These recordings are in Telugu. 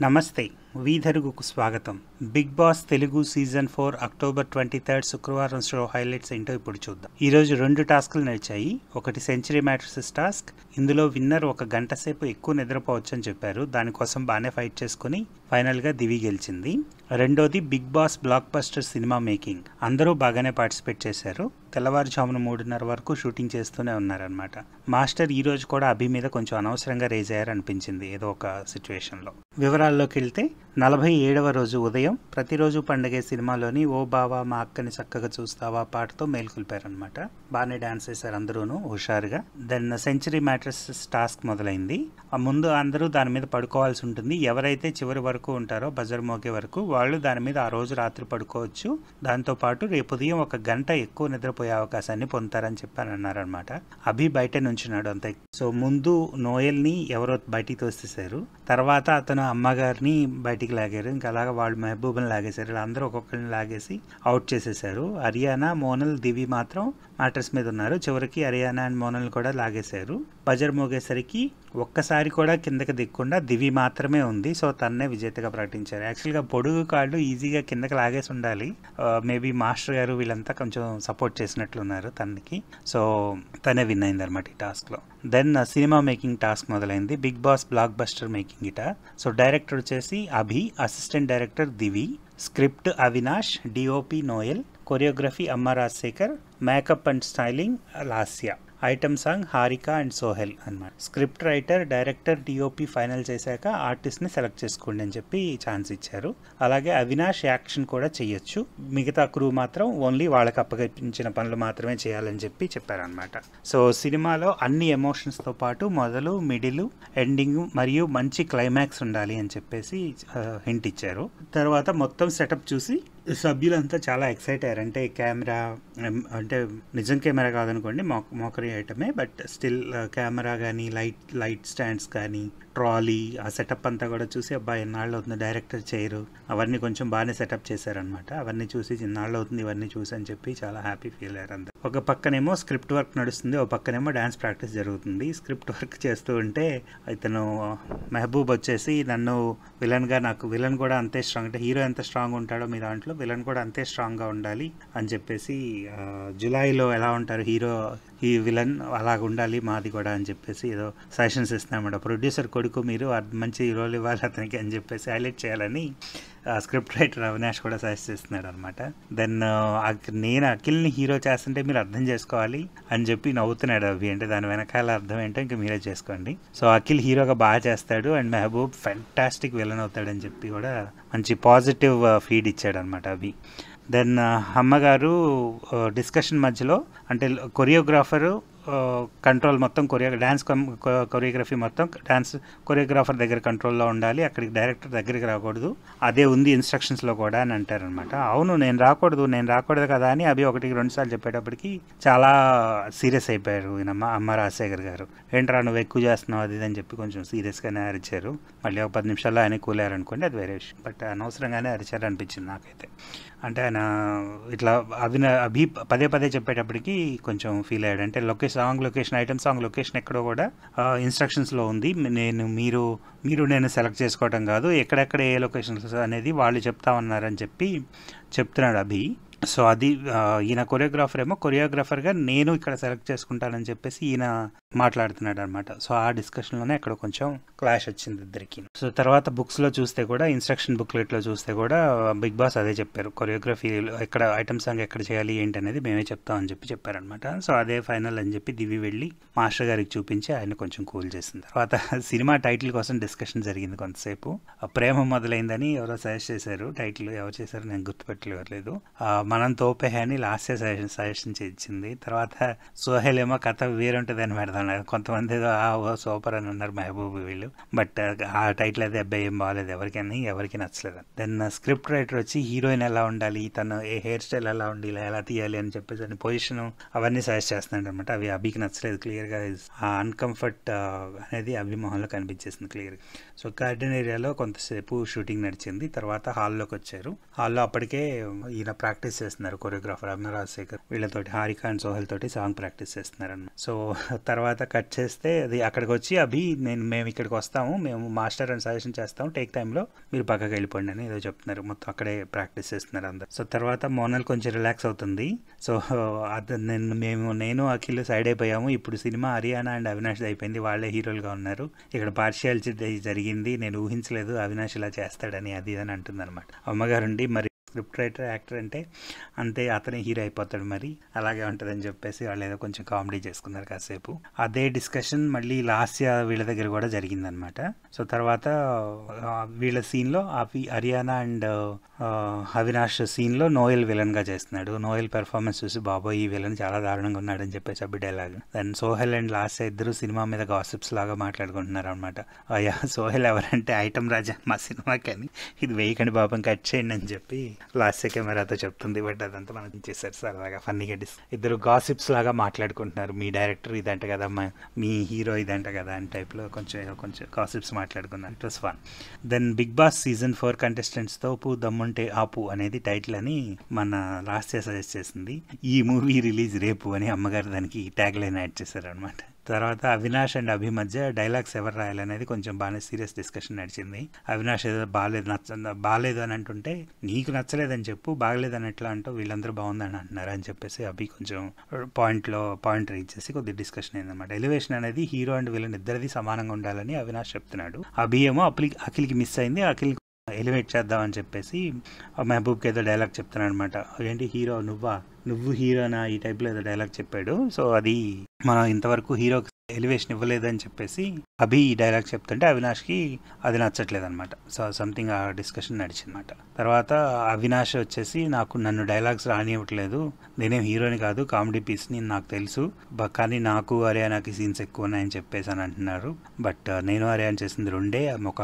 Namaste. వీధరుగుకు స్వాగతం Bigg Boss Telugu season four October twenty third శుక్రవారం షో హైలైట్స్ ఏంటో ఇప్పుడు చూద్దాం ఈరోజు రెండు టాస్క్లు నడిచాయి ఒకటి సెంచరీ మ్యాట్రిసెస్ టాస్క్ ఇందులో విన్నర్ ఒక గంట సేపు ఎక్కువ నిద్రపోవచ్చు అని చెప్పారు దానికోసం బాగానే ఫైట్ చేసుకుని ఫైనల్గా దివి గెలిచింది రెండోది బిగ్ బాస్ బ్లాక్ బస్టర్ సినిమా మేకింగ్ అందరూ బాగానే పార్టిసిపేట్ చేశారు తెల్లవారుజామున మూడున్నర వరకు షూటింగ్ చేస్తూనే ఉన్నారనమాట మాస్టర్ ఈ రోజు కూడా అభి మీద కొంచెం అనవసరంగా రేజ్ అయ్యారనిపించింది ఏదో ఒక సిచ్యువేషన్లో వివరాల్లోకి వెళ్తే నలభై ఏడవ రోజు ఉదయం ప్రతిరోజు పండగే సినిమాలోని ఓ బావా మా అక్కని చక్కగా చూస్తావా పాటతో మేల్కొల్పారనమాట బాగానే డాన్స్ చేశారు అందరూను హుషారుగా దెన్ సెంచరీ మ్యాటర్స్ టాస్క్ మొదలైంది ఆ ముందు అందరూ దాని మీద పడుకోవాల్సి ఉంటుంది ఎవరైతే చివరి వరకు ఉంటారో బజర్ మోగే వరకు వాళ్ళు దాని మీద ఆ రోజు రాత్రి పడుకోవచ్చు దాంతోపాటు రేపు ఉదయం ఒక గంట ఎక్కువ నిద్రపోయే అవకాశాన్ని పొందుతారని చెప్పాను అన్నారనమాట అభి బయట నుంచున్నాడు అంతే సో ముందు నోయల్ని ఎవరో బయటికి తోసేశారు తర్వాత అతను అమ్మగారిని బయట బయటికి లాగారు ఇంకా అలాగ వాళ్ళు మహబూబ్ని లాగేశారు ఇలా అందరూ ఒక్కొక్కరిని లాగేసి అవుట్ చేసేసారు హర్యానా మోనల్ దివి మాత్రం మ్యాటర్స్ మీద ఉన్నారు చివరికి హర్యానా అండ్ మోనల్ కూడా లాగేశారు బజర్ మోగేసరికి ఒక్కసారి కూడా కిందకి దిక్కుండా దివి మాత్రమే ఉంది సో తన్నే విజేతగా ప్రకటించారు యాక్చువల్గా పొడుగు కాళ్ళు ఈజీగా కిందకి లాగేసి ఉండాలి మేబీ మాస్టర్ గారు వీళ్ళంతా కొంచెం సపోర్ట్ చేసినట్లున్నారు తనకి సో తనే విన్ అయింది అనమాట ఈ టాస్క్లో దెన్ సినిమా మేకింగ్ టాస్క్ మొదలైంది Bigg Boss blockbuster making ఇట సో డైరెక్టర్ వచ్చేసి Abhi assistant director Divi script Avinash DOP Noel choreography Amma Rajasekhar makeup and styling Lasya item song Harika and Sohel అనమాట script writer director DOP final చేశాక ఆర్టిస్ట్ని సెలెక్ట్ చేసుకోండి అని చెప్పి ఛాన్స్ ఇచ్చారు అలాగే అవినాష్ యాక్షన్ కూడా చేయొచ్చు మిగతా క్రూ మాత్రం ఓన్లీ వాళ్ళకి అప్పగించిన పనులు మాత్రమే చేయాలని చెప్పి చెప్పారనమాట సో సినిమాలో అన్ని ఎమోషన్స్తో పాటు మొదలు మిడిల్ ఎండింగ్ మరియు మంచి క్లైమాక్స్ ఉండాలి అని చెప్పేసి హింట్ ఇచ్చారు తర్వాత మొత్తం సెటప్ చూసి సభ్యులంతా చాలా ఎక్సైట్ అయ్యారు అంటే కెమెరా um, అంటే నిజం కెమెరా కాదనుకోండి మోకరీ ఐటమే బట్ స్టిల్ కెమెరా కానీ లైట్ లైట్ స్టాండ్స్ కానీ ట్రాలీ ఆ సెటప్ అంతా కూడా చూసి అబ్బాయి ఎన్నాళ్ళు అవుతుంది డైరెక్టర్ చేయరు అవన్నీ కొంచెం బాగానే సెటప్ చేశారనమాట అవన్నీ చూసి ఎన్నాళ్ళు అవుతుంది ఇవన్నీ చూసి అని చెప్పి చాలా హ్యాపీ ఫీల్ అయ్యారు అందరు ఒక పక్కనేమో స్క్రిప్ట్ వర్క్ నడుస్తుంది ఒక పక్కనేమో డ్యాన్స్ ప్రాక్టీస్ జరుగుతుంది స్క్రిప్ట్ వర్క్ చేస్తూ ఉంటే ఇతను మెహబూబ్ వచ్చేసి నన్ను విలన్గా నాకు విలన్ కూడా అంతే స్ట్రాంగ్ అంటే హీరో ఎంత స్ట్రాంగ్ ఉంటాడో మీ దాంట్లో విలన్ కూడా అంతే స్ట్రాంగ్గా ఉండాలి అని చెప్పేసి జులైలో ఎలా ఉంటారు హీరో ఈ విలన్ అలాగ ఉండాలి మాది కూడా అని చెప్పేసి ఏదో సజెషన్స్ ఇస్తున్నామట ప్రొడ్యూసర్ కొడుకు మీరు మంచి రోల్ ఇవ్వాలి అతనికి అని చెప్పేసి హైలైట్ చేయాలని స్క్రిప్ట్ రైటర్ అవినాష్ కూడా సజెస్ట్ చేస్తున్నాడు అనమాట దెన్ నేను అఖిల్ని హీరో చేస్తుంటే మీరు అర్థం చేసుకోవాలి అని చెప్పి నవ్వుతున్నాడు అవి అంటే దాని వెనకాల అర్థం ఏంటో ఇంకా మీరే చేసుకోండి సో అఖిల్ హీరోగా బాగా చేస్తాడు అండ్ మెహబూబ్ ఫ్యాంటాస్టిక్ విలన్ అవుతాడని చెప్పి కూడా మంచి పాజిటివ్ ఫీడ్ ఇచ్చాడు అనమాట అవి దెన్ అమ్మగారు డిస్కషన్ మధ్యలో అంటే కొరియోగ్రాఫరు కంట్రోల్ మొత్తం కొరియో డ్యాన్స్ కొరియోగ్రఫీ మొత్తం డ్యాన్స్ కొరియోగ్రాఫర్ దగ్గర కంట్రోల్లో ఉండాలి అక్కడికి డైరెక్టర్ దగ్గరికి రాకూడదు అదే ఉంది ఇన్స్ట్రక్షన్స్లో కూడా అని అంటారనమాట అవును నేను రాకూడదు నేను రాకూడదు కదా అని అవి ఒకటికి రెండు సార్లు చెప్పేటప్పటికి చాలా సీరియస్ అయిపోయారు ఈయనమ్మ అమ్మ రాజశేఖర్ గారు ఏంట్రా నువ్వు ఎక్కువ చేస్తున్నావు అది అని చెప్పి కొంచెం సీరియస్గానే అరిచారు మళ్ళీ ఒక పది నిమిషాల్లో ఆయన కూలారనుకోండి అది వేరే విషయం బట్ అనవసరంగానే అరిచారు అనిపించింది నాకైతే అంటే ఆయన ఇట్లా అభిన అభి పదే పదే చెప్పేటప్పటికి కొంచెం ఫీల్ అయ్యాడు అంటే లొకేష్ song location item song location ఎక్కడో కూడా ఇన్స్ట్రక్షన్స్లో ఉంది నేను మీరు మీరు నేను సెలెక్ట్ చేసుకోవటం కాదు ఎక్కడెక్కడ ఏ లొకేషన్స్ అనేది వాళ్ళు చెప్తా ఉన్నారని చెప్పి చెప్తున్నాడు అభి సో అది ఈయన కొరియోగ్రాఫర్ ఏమో కొరియోగ్రాఫర్గా నేను ఇక్కడ సెలెక్ట్ చేసుకుంటానని చెప్పేసి ఈయన మాట్లాడుతున్నాడు అనమాట సో ఆ డిస్కషన్లోనే అక్కడ కొంచెం క్లాష్ వచ్చింది ఇద్దరికి సో తర్వాత బుక్స్లో చూస్తే కూడా ఇన్స్ట్రక్షన్ బుక్లెట్లో చూస్తే కూడా బిగ్ బాస్ అదే చెప్పారు కొరియోగ్రఫీ ఎక్కడ ఐటమ్ సాంగ్ ఎక్కడ చేయాలి ఏంటి అనేది మేమే చెప్తామని చెప్పి చెప్పారనమాట సో అదే ఫైనల్ అని చెప్పి దివి వెళ్ళి మాస్టర్ గారికి చూపించి ఆయన కొంచెం కూల్ చేసింది తర్వాత సినిమా టైటిల్ కోసం డిస్కషన్ జరిగింది కొంతసేపు ప్రేమ మొదలైందని ఎవరో సజెస్ట్ చేశారు టైటిల్ ఎవరు చేశారు నేను గుర్తుపెట్టలేదు మనం తోపే అని లాస్ట్ సజెషన్ సజెషన్ ఇచ్చింది తర్వాత సోహెల్ ఏమో కథ వేరుంటుందని పెడతాను కొంతమంది ఏదో ఓ సూపర్ అని ఉన్నారు మహబూబ్ వీళ్ళు బట్ ఆ టైటిల్ అయితే అబ్బాయి ఏం బాగాలేదు ఎవరికైనా ఎవరికి నచ్చలేదు దెన్ స్క్రిప్ట్ రైటర్ వచ్చి హీరోయిన్ ఎలా ఉండాలి తను ఏ హెయిర్ స్టైల్ ఎలా ఉండి ఎలా తీయాలి అని చెప్పేసి పొజిషన్ అవన్నీ సజెస్ట్ చేస్తున్నాడు అనమాట అవి అభికి నచ్చలేదు క్లియర్గా ఆ అన్కంఫర్ట్ అనేది అభిమోహంలో కనిపించేసింది క్లియర్గా సో గార్డెన్ ఏరియాలో కొంతసేపు షూటింగ్ నడిచింది తర్వాత హాల్లోకి వచ్చారు హాల్లో అప్పటికే ఈయన ప్రాక్టీస్ చేస్తున్నారు కొరియోగ్రాఫర్ అభినవ్ రాజశేఖర్ వీళ్ళతోటి హారిక అండ్ సోహల్ తోటి సాంగ్ ప్రాక్టీస్ చేస్తున్నారన్నమాట సో తర్వాత కట్ చేస్తే అది అక్కడికి వచ్చి అభి నేను మేము ఇక్కడికి వస్తాము మేము మాస్టర్ అని సజెషన్ చేస్తాం టేక్ టైంలో మీరు పక్కకి వెళ్ళిపోండి అని ఏదో చెప్తున్నారు మొత్తం అక్కడే ప్రాక్టీస్ చేస్తున్నారు అందరు సో తర్వాత మోనల్ కొంచెం రిలాక్స్ అవుతుంది సో అది నేను మేము నేను అఖిల్ సైడ్ అయిపోయాము ఇప్పుడు సినిమా హరియానా అండ్ అవినాష్ అయిపోయింది వాళ్ళే హీరోలుగా ఉన్నారు ఇక్కడ పార్షియాలిటీ జరిగింది నేను ఊహించలేదు అవినాష్ ఇలా చేస్తాడని అది అని అంటుంది అనమాట అమ్మగారు మరి స్క్రిప్ట్ రైటర్ యాక్టర్ అంటే అంతే అతనే హీరో అయిపోతాడు మరి అలాగే ఉంటుందని చెప్పేసి వాళ్ళు ఏదో కొంచెం కామెడీ చేసుకున్నారు కాసేపు అదే డిస్కషన్ మళ్ళీ లాస్య వీళ్ళ దగ్గర కూడా జరిగిందనమాట సో తర్వాత వీళ్ళ సీన్లో అవి హరియానా అండ్ అవినాష్ సీన్లో నోయల్ విలన్గా చేస్తున్నాడు నోయల్ పెర్ఫార్మెన్స్ చూసి బాబోయ్ ఈ విలన్ చాలా దారుణంగా ఉన్నాడని చెప్పేసి అబ్బి డైలాగ్ దాని సోహెల్ అండ్ లాస్ట్ ఇద్దరు సినిమా మీద గాసిప్స్ లాగా మాట్లాడుకుంటున్నారు అనమాట అయ్యా సోహెల్ ఎవరంటే ఐటమ్ రాజా మా సినిమాకి అని ఇది వేయకండి పాపం కట్ చేయండి అని చెప్పి లాస్య కెమెరాతో చెప్తుంది బట్ అదంతా మనం చేశారు సరదాగా ఫన్నీగా డిస్ ఇద్దరు గాసిప్స్ లాగా మాట్లాడుకుంటున్నారు మీ డైరెక్టర్ ఇదంట కదా మీ హీరో ఇదంట కదా అని టైప్లో కొంచెం కొంచెం గాసిప్స్ మాట్లాడుకున్నారు it was fun then Bigg Boss season four కంటెస్టెంట్స్తో పూ దమ్ముంటే ఆపు అనేది టైటిల్ అని మన లాస్ట్ సజెస్ట్ చేసింది ఈ మూవీ రిలీజ్ రేపు అని అమ్మగారు దానికి ట్యాగ్ లైన్ యాడ్ చేశారు అనమాట తర్వాత అవినాష్ అండ్ అభి మధ్య డైలాగ్స్ ఎవరు రాయాలనేది కొంచెం బాగానే సీరియస్ డిస్కషన్ నడిచింది అవినాష్ ఏదో బాగాలేదు నచ్చ బాగాలేదు అని అంటుంటే నీకు నచ్చలేదని చెప్పు అని ఎట్లా అంటూ వీళ్ళందరూ బాగుందని అంటున్నారు అని చెప్పేసి అభి కొంచెం పాయింట్లో పాయింట్ రీచ్ చేసి కొద్దిగా డిస్కషన్ అయిందనమాట ఎలివేషన్ అనేది హీరో అండ్ వీళ్ళని ఇద్దరిది సమానంగా ఉండాలని అవినాష్ చెప్తున్నాడు అభి ఏమో అఖిల్ అఖిల్కి మిస్ అయింది అఖిల్ ఎలివేట్ చేద్దామని చెప్పేసి మహబూబ్కి ఏదో డైలాగ్ చెప్తున్నాను అనమాట ఏంటి హీరో నువ్వా నువ్వు హీరోనా ఈ టైప్లో ఏదో డైలాగ్ చెప్పాడు సో అది మనం ఇంతవరకు హీరో ఎలివేషన్ ఇవ్వలేదని చెప్పేసి అభి ఈ డైలాగ్ చెప్తుంటే అవినాష్కి అది నచ్చట్లేదు అనమాట సో సంథింగ్ ఆ డిస్కషన్ నడిచిందనమాట తర్వాత అవినాష్ వచ్చేసి నాకు నన్ను డైలాగ్స్ రానివ్వట్లేదు నేనేం హీరోని కాదు కామెడీ పీస్ని నాకు తెలుసు కానీ నాకు అరే నాకు సీన్స్ ఎక్కువ ఉన్నాయని చెప్పేసి అని అంటున్నారు బట్ uh, నేను అరే అని చేసింది రెండే ఒక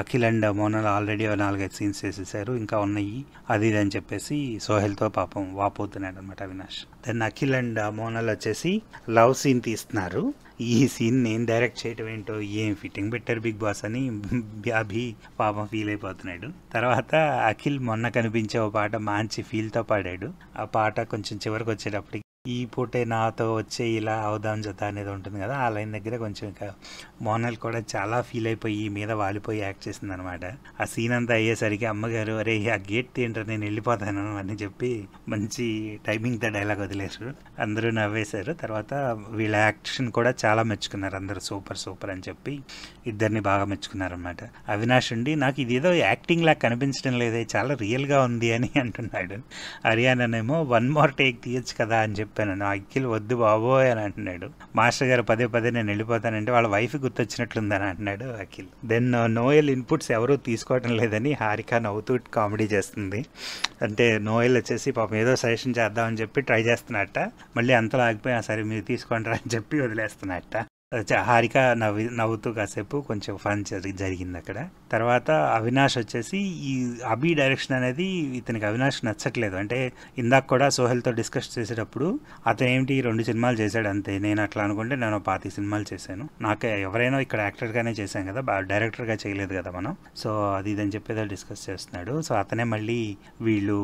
అఖిల్ అండ్ మోనల్ ఆల్రెడీ నాలుగైదు సీన్స్ చేసేసారు ఇంకా ఉన్నాయి అది ఇది అని చెప్పేసి సోహెల్తో పాపం వాపోతున్నాడు అనమాట అవినాష్ దెన్ అఖిల్ అండ్ మోనల్ వచ్చేసి లవ్ సీన్ తీస్తున్నారు అన్నారు ఈ సీన్ నేను డైరెక్ట్ చేయటం ఏంటో ఏం ఫిట్టింగ్ పెట్టారు బిగ్ బాస్ అని బ్యాబీ పాపం ఫీల్ అయిపోతున్నాడు తర్వాత అఖిల్ మొన్న కనిపించే ఓ పాట మంచి ఫీల్తో పాడాడు ఆ పాట కొంచెం చివరికి వచ్చేటప్పటికి ఈ పూటే నాతో వచ్చే ఇలా అవుదాం జత అనేది ఉంటుంది కదా ఆ లైన్ దగ్గర కొంచెం ఇంకా మోనల్ కూడా చాలా ఫీల్ అయిపోయి మీద వాలిపోయి యాక్ట్ చేసింది అనమాట ఆ సీన్ అంతా అయ్యేసరికి అమ్మగారు అరే ఆ గేట్ థియేటర్ నేను వెళ్ళిపోతాను అని చెప్పి మంచి టైమింగ్తో డైలాగ్ వదిలేసారు అందరూ నవ్వేశారు తర్వాత వీళ్ళ యాక్షన్ కూడా చాలా మెచ్చుకున్నారు అందరూ సూపర్ సూపర్ అని చెప్పి ఇద్దరిని బాగా మెచ్చుకున్నారనమాట అవినాష్ ఉండి నాకు ఇదేదో యాక్టింగ్ లా కనిపించడం లేదే చాలా రియల్గా ఉంది అని అంటున్నాడు హరియానానేమో వన్ మోర్ టేక్ తీయచ్చు కదా అని చెప్పి చెప్పాను అఖిల్ వద్దు బాబోయ్ అని అంటున్నాడు మాస్టర్ గారు పదే పదే నేను వెళ్ళిపోతానంటే వాళ్ళ వైఫ్ అని అంటున్నాడు అఖిల్ దెన్ నోయల్ ఇన్పుట్స్ ఎవరూ తీసుకోవటం లేదని హారిక నవ్వుతూ కామెడీ చేస్తుంది అంటే నోయల్ వచ్చేసి పాపం ఏదో సజెషన్ చేద్దామని చెప్పి ట్రై చేస్తున్నట్ట మళ్ళీ అంతలా ఆగిపోయినా సరే మీరు తీసుకోండి అని చెప్పి వదిలేస్తున్నట్ట హారిక నవ్వి నవ్వుతూ కాసేపు కొంచెం ఫన్ జరిగింది అక్కడ తర్వాత అవినాష్ వచ్చేసి ఈ అభి డైరెక్షన్ అనేది ఇతనికి అవినాష్ నచ్చట్లేదు అంటే ఇందాక కూడా సోహెల్తో డిస్కస్ చేసేటప్పుడు అతను ఏమిటి రెండు సినిమాలు చేశాడు అంతే నేను అట్లా అనుకుంటే నేను పాతి సినిమాలు చేశాను నాకు ఎవరైనా ఇక్కడ యాక్టర్గానే చేశాను కదా డైరెక్టర్గా చేయలేదు కదా మనం సో అది ఇదని చెప్పేదో డిస్కస్ చేస్తున్నాడు సో అతనే మళ్ళీ వీళ్ళు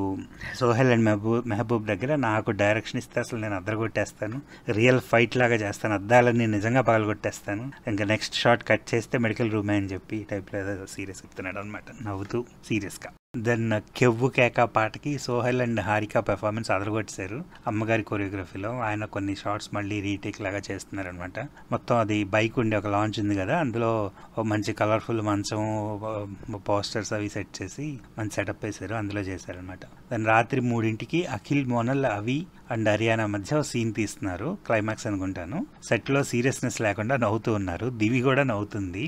సోహెల్ అండ్ మెహబూబ్ మెహబూబ్ దగ్గర నాకు డైరెక్షన్ ఇస్తే అసలు నేను అద్దరగొట్టేస్తాను రియల్ ఫైట్ లాగా చేస్తాను అద్దాలని నిజంగా పగలగొట్టేస్తాను ఇంకా నెక్స్ట్ షాట్ కట్ చేస్తే మెడికల్ రూమే అని చెప్పి టైప్ ఏదో సీరియస్గా తినడం అనమాట నవ్వుతూ సీరియస్గా దెన్ కెవ్వు కేక పాటకి సోహెల్ అండ్ హారిక పెర్ఫార్మెన్స్ అదరగొట్టేశారు అమ్మగారి కొరియోగ్రఫీలో ఆయన కొన్ని షార్ట్స్ మళ్ళీ రీటేక్ లాగా చేస్తున్నారనమాట మొత్తం అది బైక్ ఉండే ఒక లాంచ్ ఉంది కదా అందులో మంచి కలర్ఫుల్ మంచం పోస్టర్స్ అవి సెట్ చేసి మంచి సెటప్ వేశారు అందులో చేశారనమాట దెన్ రాత్రి మూడింటికి అఖిల్ మోనల్ అవి అండ్ హర్యానా మధ్య సీన్ తీస్తున్నారు క్లైమాక్స్ అనుకుంటాను సెట్లో సీరియస్నెస్ లేకుండా నవ్వుతూ ఉన్నారు దివి కూడా నవ్వుతుంది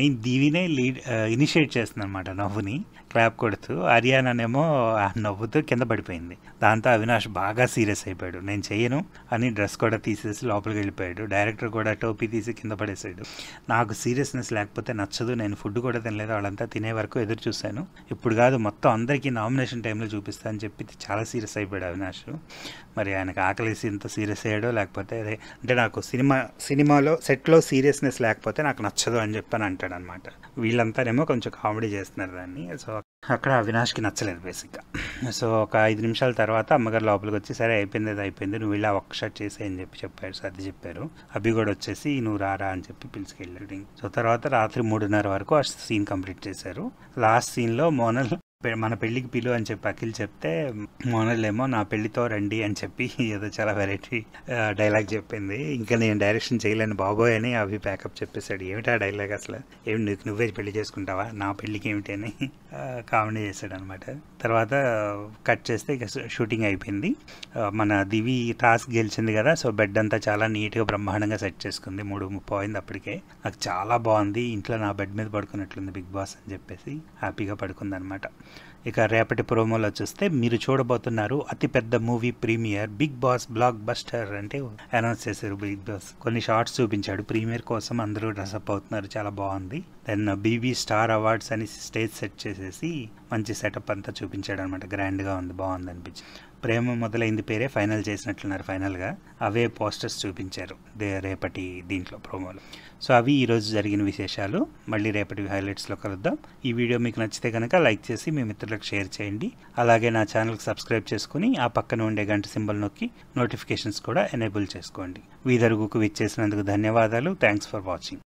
మెయిన్ దివినే లీడ్ ఇనిషియేట్ uh, చేస్తుంది అనమాట నవ్వుని క్లాప్ కొడుతూ ఆర్యాననేమో నవ్వుతూ కింద పడిపోయింది దాంతో అవినాష్ బాగా సీరియస్ అయిపోయాడు నేను చేయను అని డ్రెస్ కూడా తీసేసి లోపలికి వెళ్ళిపోయాడు డైరెక్టర్ కూడా టోపీ తీసి కింద పడేసాడు నాకు సీరియస్నెస్ లేకపోతే నచ్చదు నేను ఫుడ్ కూడా తినలేదు వాళ్ళంతా తినే వరకు ఎదురు చూశాను ఇప్పుడు కాదు మొత్తం అందరికీ నామినేషన్ టైంలో చూపిస్తా అని చెప్పి చాలా సీరియస్ అయిపోయాడు అవినాష్ మరి ఆయనకు ఆకలిసి ఇంత సీరియస్ అయ్యాడో లేకపోతే అదే అంటే నాకు సినిమా సినిమాలో సెట్లో సీరియస్నెస్ లేకపోతే నాకు నచ్చదు అని చెప్పని అంటాడు అనమాట వీళ్ళంతానేమో కొంచెం కామెడీ చేస్తున్నారు దాన్ని సో అక్కడ అవినాష్కి నచ్చలేదు బేసిక్గా సో ఒక ఐదు నిమిషాల తర్వాత అమ్మగారు లోపలికి వచ్చి సరే అయిపోయింది అది అయిపోయింది నువ్వు ఇలా ఒక్క షర్ట్ చేసేయని చెప్పి చెప్పారు సర్ది చెప్పారు అభి కూడా వచ్చేసి నువ్వు రారా అని చెప్పి పిలుచుకెళ్ళాడు సో తర్వాత రాత్రి మూడున్నర వరకు ఆ సీన్ కంప్లీట్ చేశారు లాస్ట్ సీన్లో మోనల్ మన పెళ్ళికి పిలు అని చెప్పి అఖిల్ చెప్తే మోనలేమో నా పెళ్ళితో రండి అని చెప్పి ఏదో చాలా వెరైటీ డైలాగ్ చెప్పింది ఇంకా నేను డైరెక్షన్ చేయలేను బాబోయ్ అని అవి ప్యాకప్ చెప్పేశాడు ఏమిటా డైలాగ్ అసలు ఏమి నీకు నువ్వే పెళ్లి చేసుకుంటావా నా పెళ్ళికి ఏమిటి అని కామెడీ చేశాడు అనమాట తర్వాత కట్ చేస్తే ఇక షూటింగ్ అయిపోయింది మన దివి టాస్క్ గెలిచింది కదా సో బెడ్ అంతా చాలా నీట్గా బ్రహ్మాండంగా సెట్ చేసుకుంది మూడు ముప్పై అయింది అప్పటికే నాకు చాలా బాగుంది ఇంట్లో నా బెడ్ మీద పడుకున్నట్లుంది బిగ్ బాస్ అని చెప్పేసి హ్యాపీగా పడుకుంది అనమాట ఇక రేపటి ప్రోమోలో చూస్తే మీరు చూడబోతున్నారు అతిపెద్ద movie premiere Bigg Boss blockbuster అంటే అనౌన్స్ చేశారు బిగ్ బాస్ కొన్ని షార్ట్స్ చూపించాడు ప్రీమియర్ కోసం అందరూ డ్రెస్అప్ అవుతున్నారు చాలా బాగుంది దెన్ బీబీ స్టార్ అవార్డ్స్ అని స్టేజ్ సెట్ చేసేసి మంచి సెటప్ అంతా చూపించాడు అనమాట గ్రాండ్గా ఉంది బాగుంది అనిపించింది ప్రేమ మొదలైంది పేరే ఫైనల్ చేసినట్లున్నారు ఫైనల్గా అవే పోస్టర్స్ చూపించారు దే రేపటి దీంట్లో ప్రోమోలు సో అవి ఈరోజు జరిగిన విశేషాలు మళ్ళీ రేపటి హైలైట్స్లో కలుద్దాం ఈ వీడియో మీకు నచ్చితే కనుక లైక్ చేసి మీ మిత్రులకు షేర్ చేయండి అలాగే నా ఛానల్కి సబ్స్క్రైబ్ చేసుకుని ఆ పక్కన ఉండే గంట సింబల్ నొక్కి నోటిఫికేషన్స్ కూడా ఎనేబుల్ చేసుకోండి వీధరుగుకు విచ్చేసినందుకు ధన్యవాదాలు థ్యాంక్స్ ఫర్ వాచింగ్